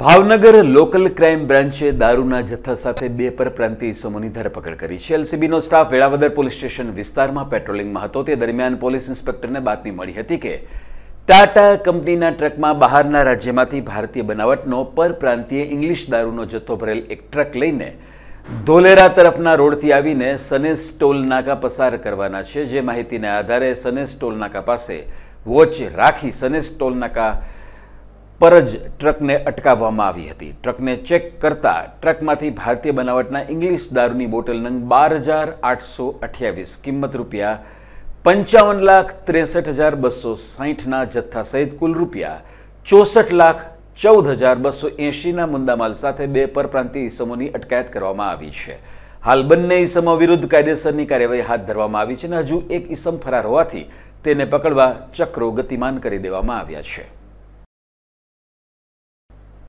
Bhavnagar local crime બ્રાન્ચે દારૂના જથ્થા સાથે બે પરપ્રાંતિય ઇસમોની ધરપકડ કરી છે એલસીબીનો સ્ટાફ વેળાવદર પોલીસ સ્ટેશન વિસ્તારમાં પેટ્રોલિંગમાં હતો તે દરમિયાન પોલીસ ઇન્સ્પેક્ટરને બાતમી મળી હતી કે ટાટા કંપનીના ટ્રકમાં બહારના રાજ્યમાંથી ભારતીય બનાવટનો પરપ્રાંતિય ઇંગ્લિશ દારૂનો જથ્થો ભરેલ એક ટ્રક લઈને ધોલેરા તરફના રોડથી આવીને સનેસ ટોલ નાકા પસાર કરવાના છે જે માહિતીને આધારે સનેસ ટોલ નાકા પાસે વોચ રાખી સનેસ ટોલ નાકા પર જ ટ્રકને અટકાવવામાં આવી હતી ટ્રકને ચેક કરતા ટ્રકમાંથી ભારતીય બનાવટના ઇંગ્લિશ દારૂની બોટલ નંગ બાર હજાર આઠસો અઠ્યાવીસ કિંમત રૂપિયા પંચાવન લાખ ત્રેસઠ હજાર બસો સાહીઠના જથ્થા સહિત કુલ રૂપિયા ચોસઠ લાખ ચૌદ હજાર બસો એંશીના મુદ્દામાલ સાથે બે પરપ્રાંતીય ઇસમોની અટકાયત કરવામાં આવી છે હાલ બંને ઇસમો વિરુદ્ધ કાયદેસરની કાર્યવાહી હાથ ધરવામાં આવી છે અને હજુ એક ઇસમ ફરાર હોવાથી તેને પકડવા ચક્રો ગતિમાન કરી દેવામાં આવ્યા છે